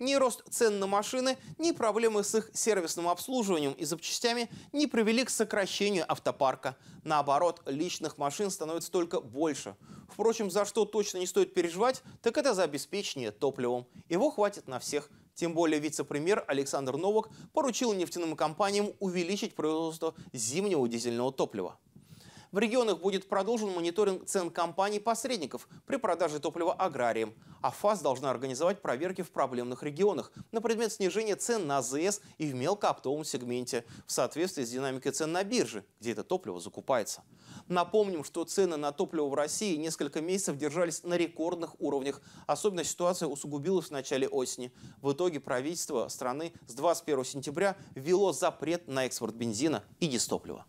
ни рост цен на машины, ни проблемы с их сервисным обслуживанием и запчастями не привели к сокращению автопарка. Наоборот, личных машин становится только больше. Впрочем, за что точно не стоит переживать, так это за обеспечение топливом. Его хватит на всех. Тем более вице-премьер Александр Новок поручил нефтяным компаниям увеличить производство зимнего дизельного топлива. В регионах будет продолжен мониторинг цен компаний-посредников при продаже топлива аграриям. А ФАС должна организовать проверки в проблемных регионах на предмет снижения цен на АЗС и в мелкооптовом сегменте в соответствии с динамикой цен на бирже, где это топливо закупается. Напомним, что цены на топливо в России несколько месяцев держались на рекордных уровнях. Особенно ситуация усугубилась в начале осени. В итоге правительство страны с 21 сентября ввело запрет на экспорт бензина и дистоплива.